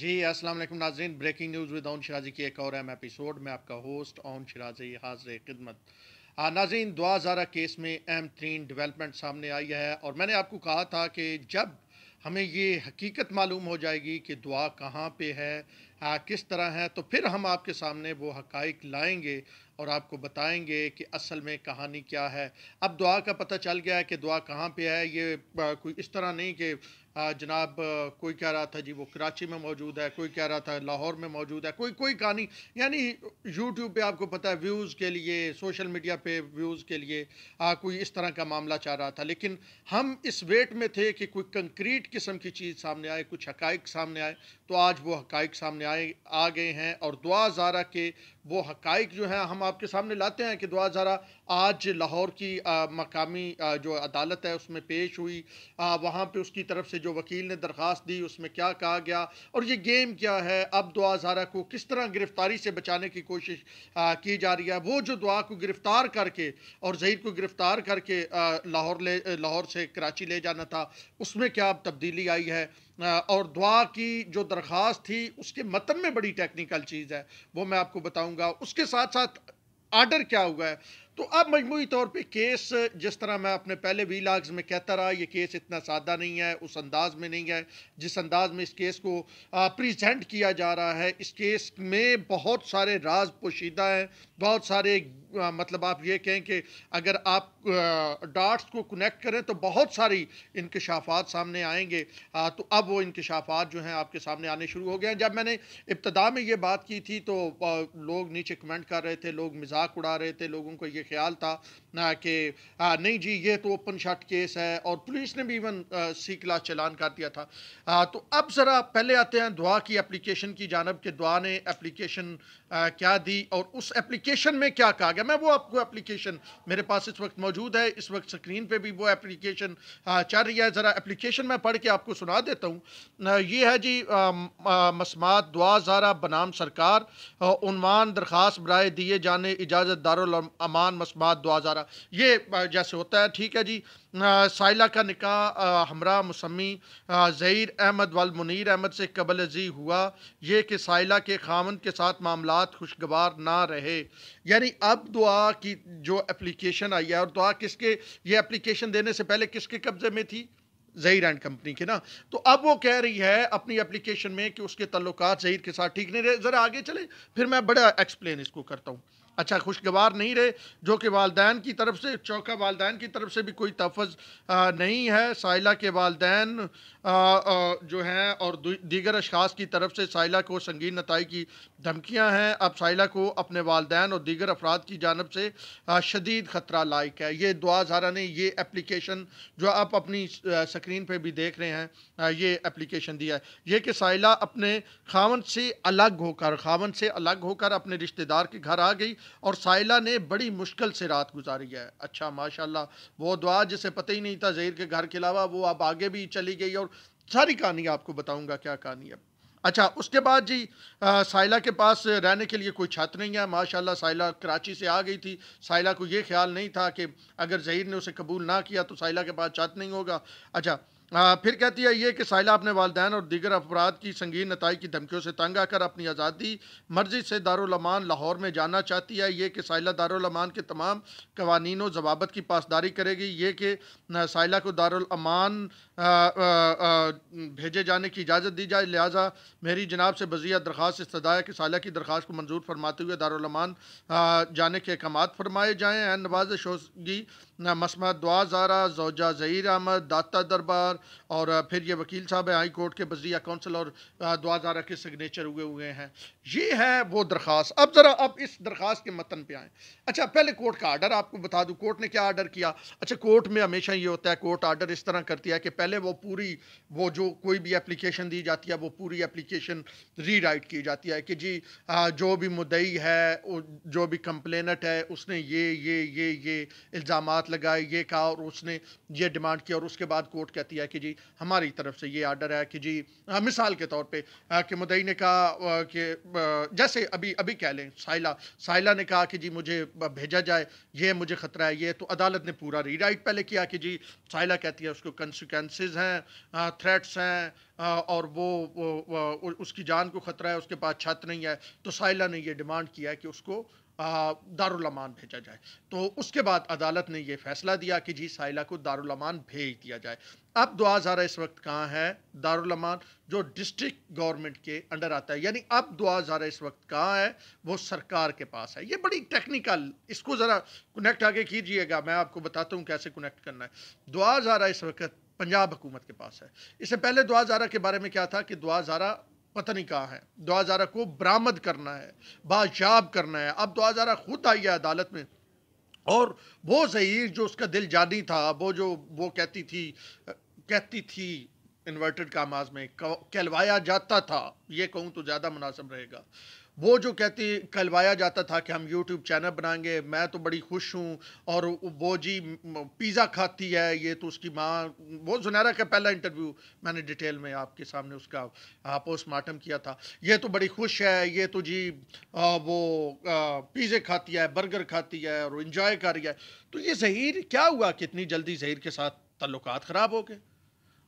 जी अस्सलाम वालेकुम नाजरीन ब्रेकिंग न्यूज़ विद ओन शराजी की एक और अहम एपिसोड में आपका होस्ट ओन शराजी हाजिर खिदमत नाजरीन दुआ ज़ारा केस में अहम तरीन डेवलपमेंट सामने आई है और मैंने आपको कहा था कि जब हमें ये हकीकत मालूम हो जाएगी कि दुआ कहाँ पे है आ, किस तरह है तो फिर हम आपके सामने वो हकाइक लाएंगे और आपको बताएंगे कि असल में कहानी क्या है अब दुआ का पता चल गया है कि दुआ कहाँ पे है ये कोई इस तरह नहीं कि जनाब कोई कह रहा था जी वो कराची में मौजूद है कोई कह रहा था लाहौर में मौजूद है कोई कोई कहानी यानी यूट्यूब पे आपको पता है व्यूज़ के लिए सोशल मीडिया पे व्यूज़ के लिए आ, कोई इस तरह का मामला चाह रहा था लेकिन हम इस वेट में थे कि कोई कंक्रीट किस्म की चीज़ सामने आए कुछ हक सामने आए तो आज वो हक सामने आए आ गए हैं और दुआ ज़ारा के वो हक जो हैं हम आपके सामने लाते हैं कि दुआ ज़ारा आज लाहौर की आ, मकामी आ, जो अदालत है उसमें पेश हुई आ, वहाँ पे उसकी तरफ से जो वकील ने दरख्वास्त दी उसमें क्या कहा गया और ये गेम क्या है अब दुआ जारा को किस तरह गिरफ़्तारी से बचाने की कोशिश आ, की जा रही है वो जो दुआ को गिरफ़्तार करके और जहीर को गिरफ़्तार करके लाहौर ले लाहौर से कराची ले जाना था उसमें क्या अब तब्दीली आई है और दुआ की जो दरख्वास्त थी उसके मतन मतलब में बड़ी टेक्निकल चीज़ है वो मैं आपको बताऊँगा उसके साथ साथ आर्डर क्या हुआ है तो अब मजमू तौर पर केस जिस तरह मैं अपने पहले वी लाग्स में कहता रहा ये केस इतना सादा नहीं है उस अंदाज में नहीं है जिस अंदाज में इस केस को प्रजेंट किया जा रहा है इस केस में बहुत सारे राज पोशीदा हैं बहुत सारे आ, मतलब आप ये कहें कि अगर आप डॉट्स को कनेक्ट करें तो बहुत सारी इनकशाफात सामने आएंगे आ, तो अब वो इनकशाफात जो हैं आपके सामने आने शुरू हो गए हैं जब मैंने इब्तदा में ये बात की थी तो आ, लोग नीचे कमेंट कर रहे थे लोग मजाक उड़ा रहे थे लोगों को ये ख्याल था कि नहीं जी ये तो ओपन शट केस है और पुलिस ने भी इवन सी क्लास चलान कर दिया था तो अब ज़रा पहले आते हैं दुआ की एप्लीकेशन की जानब के दुआ ने एप्लीकेशन क्या दी और उस एप्लीकेशन एप्लीकेशन में क्या कहा गया मैं वो आपको एप्लीकेशन मेरे पास इस वक्त मौजूद है इस वक्त स्क्रीन पे भी वो एप्लीकेशन हाँ, चल रही है ज़रा एप्लीकेशन मैं पढ़ के आपको सुना देता हूँ ये है जी मसमात दुआ जारा बनाम सरकार उनवान दरख्वास्त बरए दिए जाने इजाज़त अमान मसमात दुआ जारा ये जैसे होता है ठीक है जी साइला का निका हमरा मसमी ज़हीर अहमद वाल मुनीर अहमद से कबल जी हुआ ये कि साइला के खामन के साथ मामला खुशगवार ना रहे यानी अब दुआ की जो एप्लीकेशन आई है और दुआ किसके ये एप्लीकेशन देने से पहले किसके कब्ज़े में थी जहीर एंड कंपनी के ना तो अब वो कह रही है अपनी एप्लीकेशन में कि उसके तल्लुकात जहीर के साथ ठीक नहीं रहे ज़रा आगे चले फिर मैं बड़ा एक्सप्लेन इसको करता हूँ अच्छा खुशगवार नहीं रहे जो कि वालदेन की तरफ से चौका वालदान की तरफ से भी कोई तहफ़ नहीं है साइला के वालदान जो हैं और दीगर अशास की तरफ से साइला को संगीन नतई की धमकियाँ हैं अब साइला को अपने वालदान और दीगर अफराद की जानब से शदीद ख़तरा लायक है ये दुआ जारा ने ये एप्लीकेशन जो आप अपनी स्क्रीन पर भी देख रहे हैं ये एप्लीकेशन दिया है ये कि साइला अपने खावन से अलग होकर खावन से अलग होकर अपने रिश्तेदार के घर आ गई और साइला ने बड़ी मुश्किल से रात गुजारी है अच्छा माशाल्लाह वो दुआ जिसे पता ही नहीं था जहीर के घर के अलावा वो अब आगे भी चली गई और सारी कहानी आपको बताऊँगा क्या कहानी है अच्छा उसके बाद जी आ, साइला के पास रहने के लिए कोई छत नहीं है माशाल्लाह साइला कराची से आ गई थी साइला को ये ख्याल नहीं था कि अगर जहीर ने उसे कबूल ना किया तो साइला के पास छत नहीं होगा अच्छा आ, फिर कहती है ये कि साहिला अपने वालदेन और दीगर अफराद की संगीन नतई की धमकियों से तंग आकर अपनी आज़ादी मर्जी से दारोलमान लाहौर में जाना चाहती है ये कि साहिला दारोलमान के तमाम कवानीन जवाबत की पासदारी करेगी ये कि साहिला को दारोलमान भेजे जाने की इजाज़त दी जाए लिहाजा मेरी जनाब से बजिया दरख्वास्त इस्तदा है कि साहिला की दरख्वास्त को मंजूर फरमाते हुए दारोलमान जाने के अहकाम फरमाए जाएँ नवाज शोगी मसमा दुआ जारा जोजा ज़हीर अहमद दाता दरबार और फिर ये वकील साहब है हाई कोर्ट के बजरिया कौंसिल और दो हज़ार के सिग्नेचर हुए हुए हैं ये है वो दरख्वास अब ज़रा अब इस दरख्वास के मतन पे आएँ अच्छा पहले कोर्ट का आर्डर आपको बता दूँ कोर्ट ने क्या आर्डर किया अच्छा कोर्ट में हमेशा ये होता है कोर्ट आर्डर इस तरह करती है कि पहले वो पूरी वो जो कोई भी एप्लीकेशन दी जाती है वो पूरी एप्लीकेशन रीराइट की जाती है कि जी जो भी मुदई है जो भी कंप्लेनट है उसने ये ये ये ये इल्ज़ाम लगाए ये कहा और उसने ये डिमांड किया और उसके बाद कोर्ट कहती है कि जी हमारी तरफ से ये आर्डर है कि जी आ, मिसाल के तौर पे कि मुदई ने कहा कि जैसे अभी अभी कह लें साइला साइला ने कहा कि जी मुझे भेजा जाए ये मुझे ख़तरा है ये तो अदालत ने पूरा रीराइट पहले किया कि जी साइला कहती है उसको कंसिक्वेंसेज हैं थ्रेट्स हैं और वो, वो, वो उसकी जान को ख़तरा है उसके पास छत नहीं है तो साइला ने यह डिमांड किया है कि उसको दारुलमान भेजा जाए तो उसके बाद अदालत ने यह फैसला दिया कि जी साइला को दारुलमान भेज दिया जाए अब दुआ जारा इस वक्त कहाँ है दारुलमान जो डिस्ट्रिक्ट गवर्नमेंट के अंडर आता है यानी अब दुआ ज़ारा इस वक्त कहाँ है वो सरकार के पास है ये बड़ी टेक्निकल इसको ज़रा कनेक्ट आगे कीजिएगा मैं आपको बताता हूँ कैसे कनेक्ट करना है दुआ ज़ारा इस वक्त पंजाब हुकूमत के पास है इससे पहले दुआ जारा के बारे में क्या था कि दुआ जारा पता नहीं कहाँ है दुआ जारा को बरामद करना है बाजाब करना है अब दुआ ज़ारा खुद आई है अदालत में और वो जहीर जो उसका दिल जानी था वो जो वो कहती थी कहती थी इन्वर्टेड कामाज में कहलवाया जाता था ये कहूँ तो ज़्यादा मुनासिब रहेगा वो जो कहती कहलवाया जाता था कि हम यूट्यूब चैनल बनाएंगे मैं तो बड़ी खुश हूँ और वो जी पिज़्ज़ा खाती है ये तो उसकी माँ वो जुनैरा का पहला इंटरव्यू मैंने डिटेल में आपके सामने उसका पोस्टमार्टम किया था ये तो बड़ी खुश है ये तो जी आ, वो पिज़्ज़े खाती है बर्गर खाती है और इन्जॉय कर रही है तो ये जहीर क्या हुआ कितनी जल्दी जहीर के साथ तल्लुक ख़राब हो गए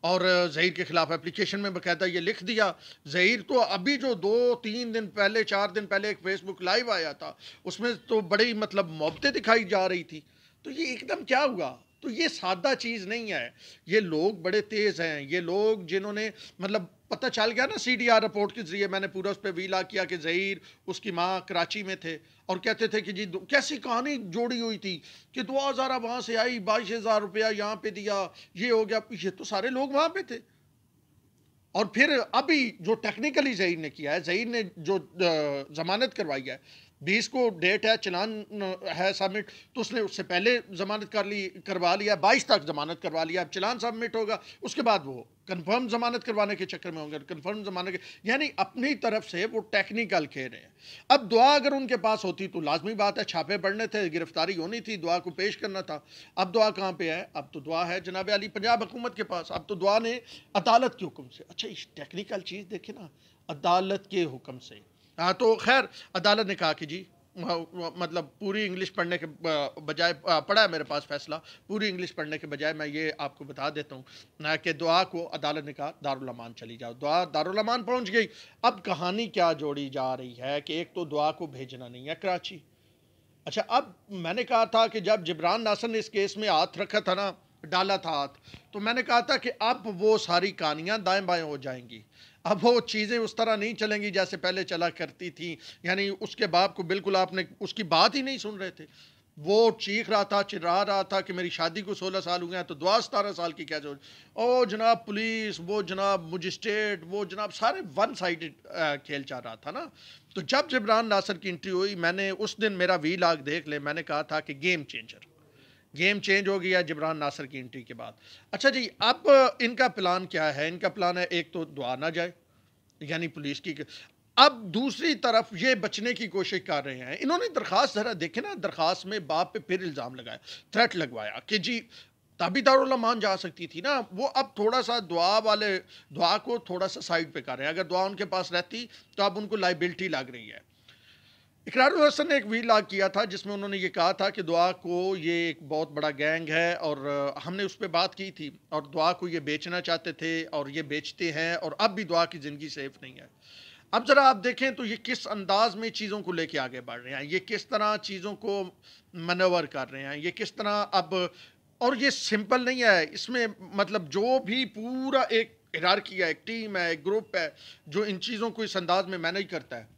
और ज़हीर के ख़िलाफ़ एप्लीकेशन में बकायदा ये लिख दिया ज़हीर तो अभी जो दो तीन दिन पहले चार दिन पहले एक फेसबुक लाइव आया था उसमें तो बड़ी मतलब मोहब्बतें दिखाई जा रही थी तो ये एकदम क्या हुआ तो ये सादा चीज़ नहीं है ये लोग बड़े तेज़ हैं ये लोग जिन्होंने मतलब पता चल गया ना आर रिपोर्ट के जरिए मैंने पूरा उस पर वीला किया कि जहीर उसकी माँ कराची में थे और कहते थे कि जी कैसी कहानी जोड़ी हुई थी कि दो हज़ार वहाँ से आई बाईस हज़ार रुपया यहाँ पे दिया ये हो गया ये तो सारे लोग वहाँ पे थे और फिर अभी जो टेक्निकली जहीर ने किया है जहीर ने जो जमानत करवाई है बीस को डेट है चलान है सबमिट तो उसने उससे पहले जमानत कर ली करवा लिया बाईस तक जमानत करवा लिया अब चलान सबमिट होगा उसके बाद वो कंफर्म जमानत करवाने के चक्कर में होंगे कंफर्म जमानत के यानी अपनी तरफ से वो टेक्निकल खेल रहे हैं अब दुआ अगर उनके पास होती तो लाजमी बात है छापे पड़ने थे गिरफ्तारी होनी थी दुआ को पेश करना था अब दुआ कहाँ पे है अब तो दुआ है जनाब अली पंजाब हुकूमत के पास अब तो दुआ ने अदालत के हुक्म से अच्छा इस टेक्निकल चीज़ देखे ना अदालत के हुक्म से हाँ तो खैर अदालत ने कहा कि जी मतलब पूरी इंग्लिश पढ़ने के बजाय पढ़ा है मेरे पास फैसला पूरी इंग्लिश पढ़ने के बजाय मैं ये आपको बता देता हूँ कि दुआ को अदालत ने कहा दारुलमान चली जाओ दुआ दारुलमान पहुँच गई अब कहानी क्या जोड़ी जा रही है कि एक तो दुआ को भेजना नहीं है कराची अच्छा अब मैंने कहा था कि जब जबरान नासर ने इस केस में हाथ रखा था ना डाला था हाथ तो मैंने कहा था कि अब वो सारी कहानियाँ दाएँ बाएँ हो जाएंगी अब वो चीज़ें उस तरह नहीं चलेंगी जैसे पहले चला करती थी यानी उसके बाप को बिल्कुल आपने उसकी बात ही नहीं सुन रहे थे वो चीख रहा था चिरा रहा था कि मेरी शादी को सोलह साल हो हैं तो दुआ सतारह साल की क्या जरूरत ओ जनाब पुलिस वो जनाब मजिस्ट्रेट वो जनाब सारे वन साइड खेल चाह रहा था ना तो जब जबरान नासर की इंट्री हुई मैंने उस दिन मेरा वी लाग देख ले मैंने कहा था कि गेम चेंजर गेम चेंज हो गया जबरान नासर की एंट्री के बाद अच्छा जी अब इनका प्लान क्या है इनका प्लान है एक तो दुआ ना जाए यानी पुलिस की अब दूसरी तरफ ये बचने की कोशिश कर रहे हैं इन्होंने दरख्वास्त ज़रा देखे ना दरख्वास्त में बाप पे फिर इल्ज़ाम लगाया थ्रेट लगवाया कि जी ताबीदारमान जा सकती थी ना वो अब थोड़ा सा दुआ वाले दुआ को थोड़ा सा साइड पे कर रहे हैं अगर दुआ उनके पास रहती तो अब उनको लाइबिलिटी लग रही है इकरार हसन ने एक वी लाग किया था जिसमें उन्होंने ये कहा था कि दुआ को ये एक बहुत बड़ा गैंग है और हमने उस पर बात की थी और दुआ को ये बेचना चाहते थे और ये बेचते हैं और अब भी दुआ की ज़िंदगी सेफ नहीं है अब ज़रा आप देखें तो ये किस अंदाज में चीज़ों को लेके आगे बढ़ रहे हैं ये किस तरह चीज़ों को मनवर कर रहे हैं ये किस तरह अब और ये सिंपल नहीं है इसमें मतलब जो भी पूरा एक इरार है एक टीम है एक ग्रुप है जो इन चीज़ों को इस अंदाज में मैनेज करता है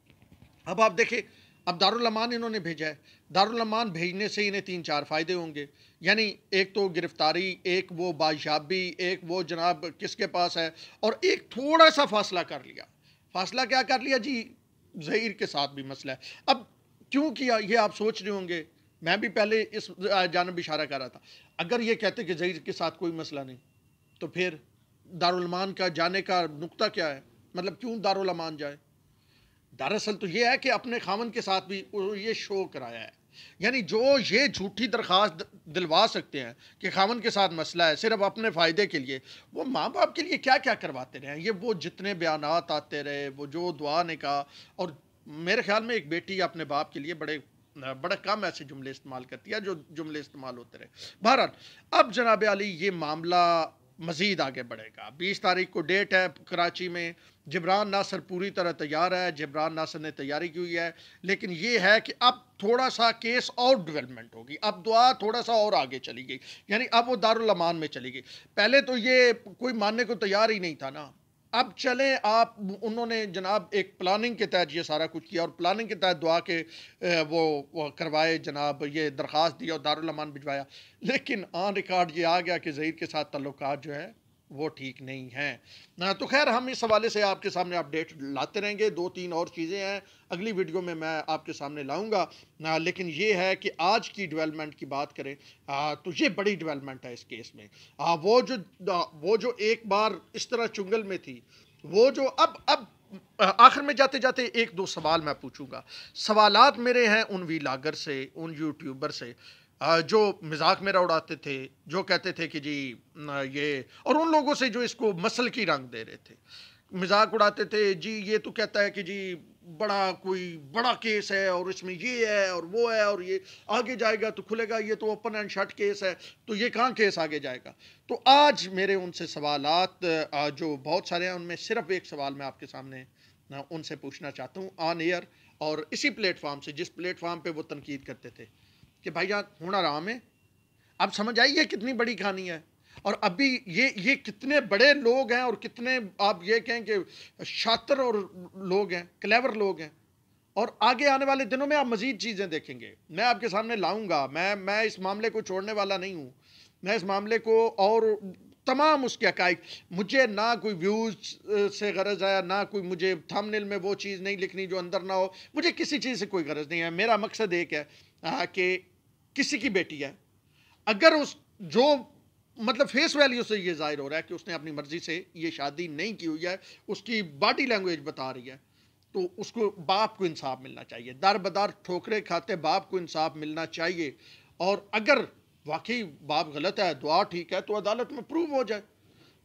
अब आप देखें अब दारुलमान इन्होंने भेजा है दारुलमान भेजने से इन्हें तीन चार फ़ायदे होंगे यानी एक तो गिरफ़्तारी एक वो बादशाबी एक वो जनाब किसके पास है और एक थोड़ा सा फासला कर लिया फासला क्या कर लिया जी जहीर के साथ भी मसला है अब क्यों किया ये आप सोच रहे होंगे मैं भी पहले इस जानब इशारा कर रहा था अगर ये कहते कि जहीर के साथ कोई मसला नहीं तो फिर दारुलमान का जाने का नुकता क्या है मतलब क्यों दारुलमान जाए दरअसल तो ये है कि अपने खामन के साथ भी ये शो कराया है यानी जो ये झूठी दरख्वास्त दिलवा सकते हैं कि खामन के साथ मसला है सिर्फ अपने फ़ायदे के लिए वो माँ बाप के लिए क्या क्या करवाते रहे ये वो जितने बयान आते रहे वो जो दुआ ने कहा और मेरे ख्याल में एक बेटी अपने बाप के लिए बड़े बड़ा कम ऐसे जुमले इस्तेमाल करती है जो जुमले इस्तेमाल होते रहे बहरहाल अब जनाब अली ये मामला मज़ीद आगे बढ़ेगा बीस तारीख को डेट है कराची में जबरान नासर पूरी तरह तैयार है जबरान नासर ने तैयारी की हुई है लेकिन ये है कि अब थोड़ा सा केस और डेवलपमेंट होगी अब दुआ थोड़ा सा और आगे चली गई यानी अब वो दारुलमान में चली गई पहले तो ये कोई मानने को तैयार ही नहीं था ना अब चलें आप उन्होंने जनाब एक प्लानिंग के तहत ये सारा कुछ किया और प्लानिंग के तहत दुआ के वो, वो करवाए जनाब ये दरख्वास्त दिया और दारुलमान भिजवाया लेकिन आन रिकॉर्ड ये आ गया कि जहीर के साथ तल्लुक जो है वो ठीक नहीं है तो खैर हम इस हवाले से आपके सामने अपडेट लाते रहेंगे दो तीन और चीज़ें हैं अगली वीडियो में मैं आपके सामने लाऊंगा लेकिन ये है कि आज की डेवलपमेंट की बात करें आ, तो ये बड़ी डेवलपमेंट है इस केस में आ, वो जो वो जो एक बार इस तरह चुंगल में थी वो जो अब अब आखिर में जाते जाते एक दो सवाल मैं पूछूंगा सवालात मेरे हैं उन वीलागर से उन यूट्यूबर से जो मजाक मेरा उड़ाते थे जो कहते थे कि जी ये और उन लोगों से जो इसको मसल की रंग दे रहे थे मजाक उड़ाते थे जी ये तो कहता है कि जी बड़ा कोई बड़ा केस है और इसमें ये है और वो है और ये आगे जाएगा तो खुलेगा ये तो ओपन एंड शट केस है तो ये कहाँ केस आगे जाएगा तो आज मेरे उनसे सवालत जो बहुत सारे हैं उनमें सिर्फ एक सवाल मैं आपके सामने उनसे पूछना चाहता हूँ ऑन एयर और इसी प्लेटफार्म से जिस प्लेटफार्म पर वो तनकीद करते थे कि भाई यहाँ होना आराम है आप समझ आई ये कितनी बड़ी कहानी है और अभी ये ये कितने बड़े लोग हैं और कितने आप ये कहें कि शातर और लोग हैं क्लेवर लोग हैं और आगे आने वाले दिनों में आप मज़ीद चीज़ें देखेंगे मैं आपके सामने लाऊंगा मैं मैं इस मामले को छोड़ने वाला नहीं हूँ मैं इस मामले को और तमाम उसके हकाइक मुझे ना कोई व्यूज़ से गरज आया ना कोई मुझे थमनिल में वो चीज़ नहीं लिखनी जो अंदर ना हो मुझे किसी चीज़ से कोई गरज नहीं है मेरा मकसद एक है कि किसी की बेटी है अगर उस जो मतलब फेस वैल्यू से ये जाहिर हो रहा है कि उसने अपनी मर्जी से ये शादी नहीं की हुई है उसकी बॉडी लैंग्वेज बता रही है तो उसको बाप को इंसाफ मिलना चाहिए दर बदार ठोकरे खाते बाप को इंसाफ मिलना चाहिए और अगर वाकई बाप गलत है दुआ ठीक है तो अदालत में प्रूव हो जाए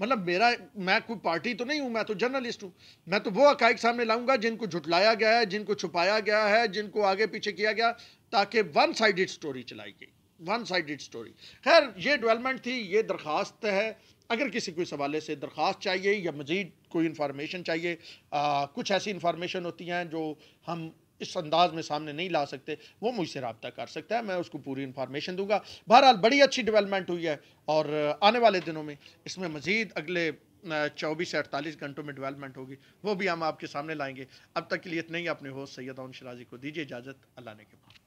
मतलब मेरा मैं कोई पार्टी तो नहीं हूँ मैं तो जर्नलिस्ट हूँ मैं तो वो हक सामने लाऊंगा जिनको झुटलाया गया है जिनको छुपाया गया है जिनको आगे पीछे किया गया ताकि वन साइड स्टोरी चलाई गई वन साइड स्टोरी खैर ये डेवलपमेंट थी ये दरख्वास्त है अगर किसी को इस हवाले से दरख्वास्त चाहिए या मज़ीद कोई इन्फॉर्मेशन चाहिए आ, कुछ ऐसी इन्फॉर्मेशन होती हैं जो हम इस अंदाज में सामने नहीं ला सकते वो मुझसे रबता कर सकता है मैं उसको पूरी इन्फॉर्मेशन दूंगा बहरहाल बड़ी अच्छी डेवलपमेंट हुई है और आने वाले दिनों में इसमें मज़ीद अगले चौबीस से अड़तालीस घंटों में डेवलपमेंट होगी वो भी हम आपके सामने लाएंगे अब तक के लिए इतना ही अपने होस्ट सैदा शराजी को दीजिए इजाज़त अल्लाह ने के बाद